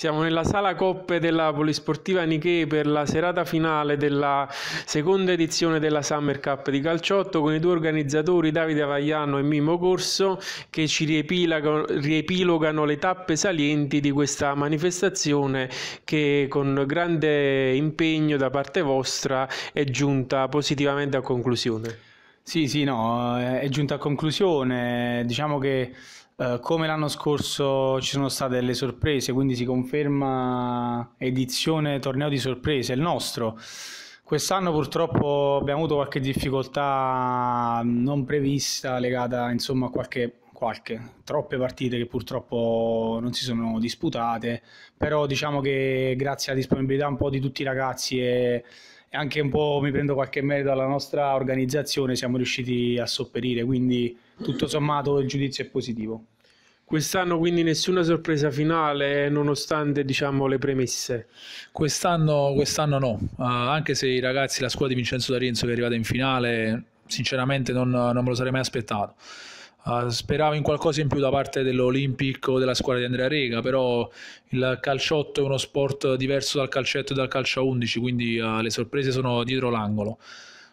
Siamo nella sala coppe della Polisportiva Nichè per la serata finale della seconda edizione della Summer Cup di calciotto con i due organizzatori Davide Avagliano e Mimmo Corso che ci riepilogano le tappe salienti di questa manifestazione che con grande impegno da parte vostra è giunta positivamente a conclusione. Sì, sì, no, è giunta a conclusione. Diciamo che eh, come l'anno scorso ci sono state delle sorprese, quindi si conferma edizione torneo di sorprese, il nostro. Quest'anno purtroppo abbiamo avuto qualche difficoltà non prevista legata insomma, a qualche, qualche, troppe partite che purtroppo non si sono disputate, però diciamo che grazie alla disponibilità un po' di tutti i ragazzi e anche un po' mi prendo qualche merito alla nostra organizzazione, siamo riusciti a sopperire, quindi tutto sommato il giudizio è positivo. Quest'anno quindi nessuna sorpresa finale nonostante diciamo, le premesse? Quest'anno, quest'anno no, uh, anche se i ragazzi, la scuola di Vincenzo D'Arienzo che è arrivata in finale, sinceramente non, non me lo sarei mai aspettato. Uh, speravo in qualcosa in più da parte dell'Olimpico o della squadra di Andrea Rega, però il calciotto è uno sport diverso dal calcetto e dal calcio a 11, quindi uh, le sorprese sono dietro l'angolo.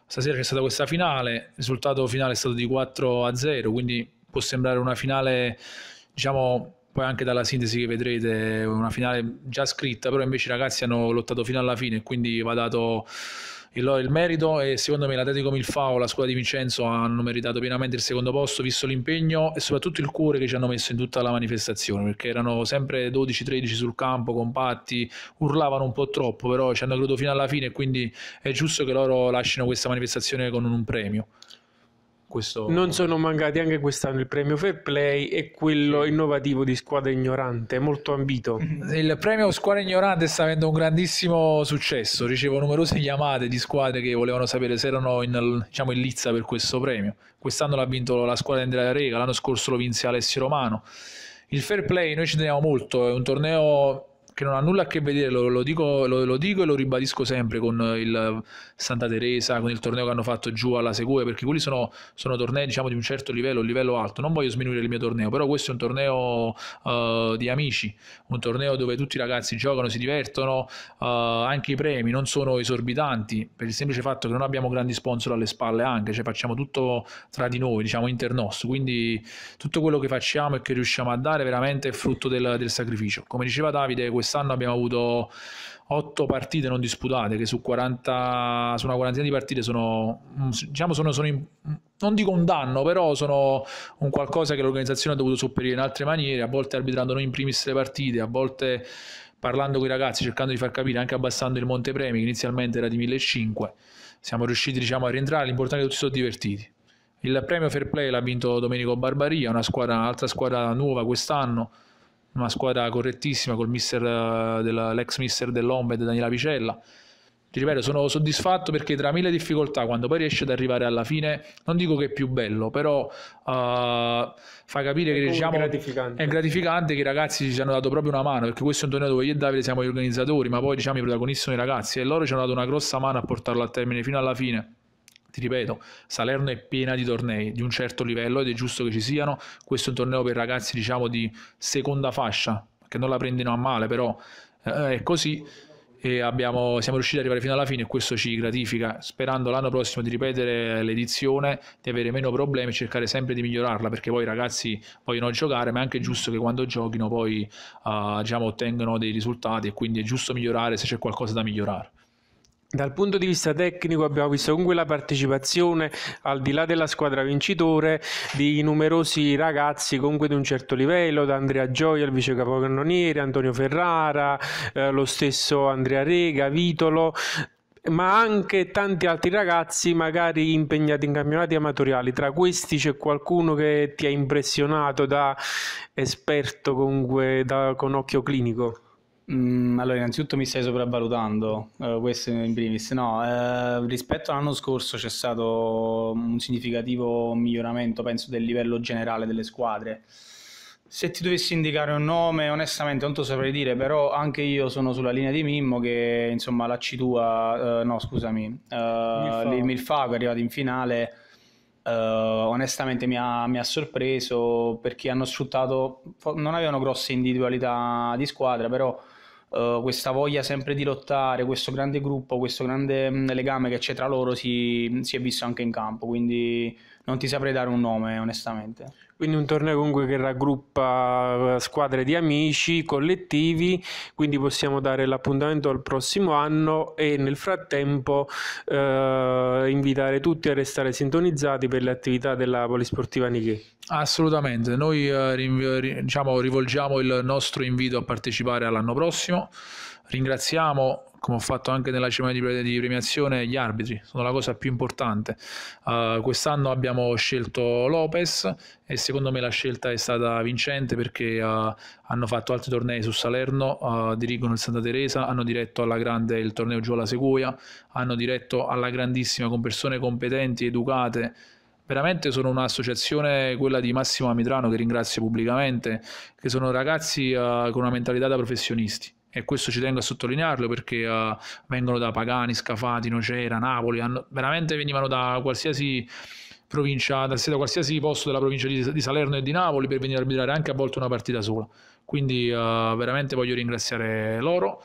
Stasera c'è stata questa finale, il risultato finale è stato di 4 a 0, quindi può sembrare una finale, diciamo, poi anche dalla sintesi che vedrete, una finale già scritta, però invece i ragazzi hanno lottato fino alla fine, quindi va dato il, il merito è secondo me l'Atletico Milfao, la squadra di Vincenzo hanno meritato pienamente il secondo posto, visto l'impegno e soprattutto il cuore che ci hanno messo in tutta la manifestazione, perché erano sempre 12-13 sul campo, compatti, urlavano un po' troppo, però ci hanno creduto fino alla fine e quindi è giusto che loro lasciano questa manifestazione con un premio. Questo... Non sono mancati anche quest'anno il premio Fair Play e quello innovativo di squadra ignorante, molto ambito. Il premio squadra ignorante sta avendo un grandissimo successo, ricevo numerose chiamate di squadre che volevano sapere se erano in, diciamo, in lizza per questo premio. Quest'anno l'ha vinto la squadra di Andrea Rega, l'anno scorso lo vinse Alessio Romano. Il Fair Play noi ci teniamo molto, è un torneo che non ha nulla a che vedere, lo, lo, dico, lo, lo, dico, e lo ribadisco sempre con il Santa Teresa, con il torneo che hanno fatto giù alla Segue, perché quelli sono, sono tornei diciamo, di un certo livello, un livello alto, non voglio sminuire il mio torneo, però questo è un torneo uh, di amici, un torneo dove tutti i ragazzi giocano, si divertono, uh, anche i premi non sono esorbitanti, per il semplice fatto che non abbiamo grandi sponsor alle spalle anche, cioè facciamo tutto tra di noi, diciamo internosso, quindi tutto quello che facciamo e che riusciamo a dare veramente è frutto del, del sacrificio. Come diceva Davide, questo quest'anno abbiamo avuto 8 partite non disputate, che su, 40, su una quarantina di partite sono, mm, diciamo, sono, sono in, non dico un danno, però sono un qualcosa che l'organizzazione ha dovuto sopperire in altre maniere, a volte arbitrando noi in primis le partite, a volte parlando con i ragazzi, cercando di far capire, anche abbassando il montepremi, che inizialmente era di 1.500, siamo riusciti diciamo, a rientrare, l'importante è che tutti sono divertiti. Il premio Fair Play l'ha vinto Domenico Barbaria, un'altra squadra, squadra nuova quest'anno, una squadra correttissima col mister eh, della, l'ex mister dell'Ombed Daniela Picella ti ripeto sono soddisfatto perché tra mille difficoltà quando poi riesce ad arrivare alla fine non dico che è più bello però uh, fa capire che diciamo, gratificante. è gratificante che i ragazzi ci hanno dato proprio una mano perché questo è un torneo dove io e Davide siamo gli organizzatori ma poi diciamo i protagonisti sono i ragazzi e loro ci hanno dato una grossa mano a portarlo a termine fino alla fine ti ripeto, Salerno è piena di tornei di un certo livello ed è giusto che ci siano. Questo è un torneo per ragazzi, diciamo, di seconda fascia, che non la prendono a male, però eh, è così. E abbiamo, siamo riusciti ad arrivare fino alla fine e questo ci gratifica, sperando l'anno prossimo di ripetere l'edizione, di avere meno problemi e cercare sempre di migliorarla, perché poi i ragazzi vogliono giocare, ma è anche giusto che quando giochino poi eh, diciamo, ottengano dei risultati e quindi è giusto migliorare se c'è qualcosa da migliorare. Dal punto di vista tecnico abbiamo visto comunque la partecipazione al di là della squadra vincitore di numerosi ragazzi comunque di un certo livello, da Andrea Gioia il vice capocannoniere, Antonio Ferrara, eh, lo stesso Andrea Rega, Vitolo, ma anche tanti altri ragazzi magari impegnati in campionati amatoriali. Tra questi c'è qualcuno che ti ha impressionato da esperto comunque da, con occhio clinico? Mm, allora, innanzitutto mi stai sopravvalutando, eh, questo in primis. No, eh, rispetto all'anno scorso c'è stato un significativo miglioramento, penso, del livello generale delle squadre. Se ti dovessi indicare un nome, onestamente non te lo saprei dire, però anche io sono sulla linea di Mimmo che, insomma, la C2, eh, no, scusami, eh, il Milfao è arrivato in finale Uh, onestamente mi ha, mi ha, sorpreso perché hanno sfruttato, non avevano grosse individualità di squadra, però uh, questa voglia sempre di lottare, questo grande gruppo, questo grande mm, legame che c'è tra loro si, si, è visto anche in campo, quindi non ti saprei dare un nome onestamente. Quindi un torneo comunque che raggruppa eh, squadre di amici, collettivi, quindi possiamo dare l'appuntamento al prossimo anno e nel frattempo eh, invitare tutti a restare sintonizzati per le attività della Polisportiva Nichè. Assolutamente, noi eh, diciamo, rivolgiamo il nostro invito a partecipare all'anno prossimo. Ringraziamo come ho fatto anche nella cerimonia di, premiazione, gli arbitri sono la cosa più importante. Uh, quest'anno abbiamo scelto Lopez e secondo me la scelta è stata vincente perché uh, hanno fatto altri tornei su Salerno, uh, dirigono il Santa Teresa, hanno diretto alla grande il torneo giù alla Seguia, hanno diretto alla grandissima con persone competenti, educate veramente sono un'associazione, quella di Massimo Amitrano, che ringrazio pubblicamente, che sono ragazzi uh, con una mentalità da professionisti e questo ci tengo a sottolinearlo perché uh, vengono da Pagani, Scafati, Nocera, Napoli, hanno, veramente venivano da qualsiasi provincia, da, da qualsiasi posto della provincia di, di, Salerno e di Napoli per venire a arbitrare anche a volte una partita sola. Quindi uh, veramente voglio ringraziare loro.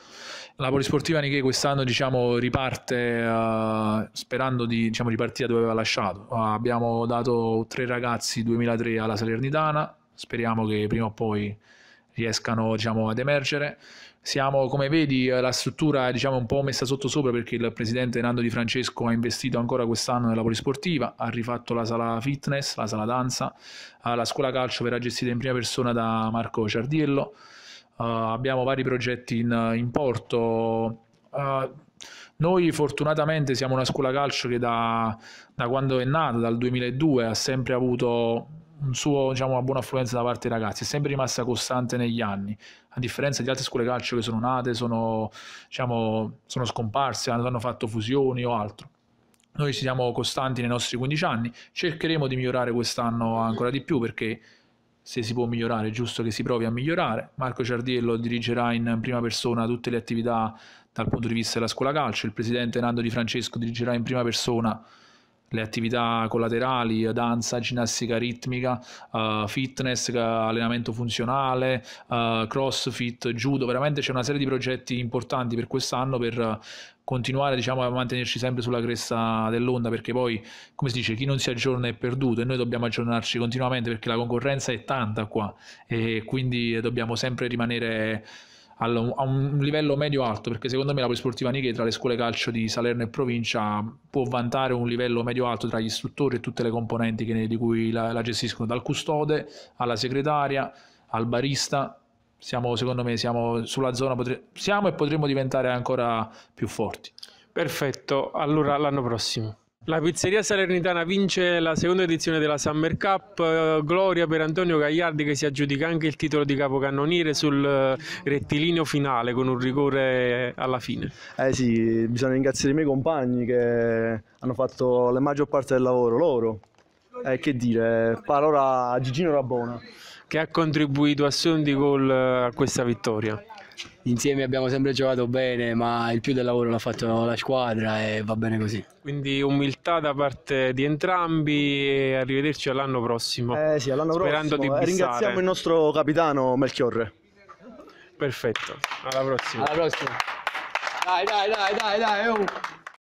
La Polisportiva Niche quest'anno diciamo, riparte uh, sperando di diciamo, ripartire dove aveva lasciato. Uh, abbiamo dato tre ragazzi 2003 alla Salernitana, speriamo che prima o poi riescano diciamo, ad emergere. Siamo, come vedi, la struttura è diciamo, un po' messa sotto sopra perché il presidente Nando Di Francesco ha investito ancora quest'anno nella polisportiva, ha rifatto la sala fitness, la sala danza, la scuola calcio verrà gestita in prima persona da Marco Ciardiello, uh, abbiamo vari progetti in, in porto. Uh, noi fortunatamente siamo una scuola calcio che da, da quando è nata, dal 2002, ha sempre avuto un suo, diciamo, una buona affluenza da parte dei ragazzi, è sempre rimasta costante negli anni, a differenza di altre scuole calcio che sono nate, sono, diciamo, sono scomparse, hanno fatto fusioni o altro. Noi siamo costanti nei nostri 15 anni, cercheremo di migliorare quest'anno ancora di più perché se si può migliorare è giusto che si provi a migliorare. Marco Ciardiello dirigerà in prima persona tutte le attività dal punto di vista della scuola calcio, il presidente Nando Di Francesco dirigerà in prima persona le attività collaterali, danza, ginnastica ritmica, uh, fitness, eh, allenamento funzionale, uh, crossfit, judo, veramente c'è una serie di progetti importanti per quest'anno per continuare diciamo, a mantenerci sempre sulla cresta dell'onda perché poi, come si dice, chi non si aggiorna è perduto e noi dobbiamo aggiornarci continuamente perché la concorrenza è tanta qua e quindi dobbiamo sempre rimanere a un livello medio-alto, perché secondo me la Polisportiva Niche tra le scuole calcio di Salerno e provincia può vantare un livello medio-alto tra gli istruttori e tutte le componenti ne, di cui la, la, gestiscono, dal custode alla segretaria al barista. Siamo, secondo me, siamo sulla zona, potre, siamo e potremmo diventare ancora più forti. Perfetto, allora l'anno prossimo. La pizzeria salernitana vince la seconda edizione della Summer Cup, gloria per Antonio Gagliardi che si aggiudica anche il titolo di capocannoniere sul eh, rettilineo finale con un rigore alla fine. Eh sì, bisogna ringraziare i miei compagni che hanno fatto la maggior parte del lavoro, loro. Eh, che dire, parola a Gigino Rabona. Che ha contribuito a Sondi Gol eh, a questa vittoria insieme abbiamo sempre giocato bene, ma il più del lavoro l'ha fatto la squadra e va bene così. Quindi umiltà da parte di entrambi e arrivederci all'anno prossimo. Eh sì, all'anno prossimo. Di eh, Ringraziamo il nostro capitano Melchiorre. Perfetto, alla prossima. Alla prossima. Dai, dai, dai, dai, dai. Oh.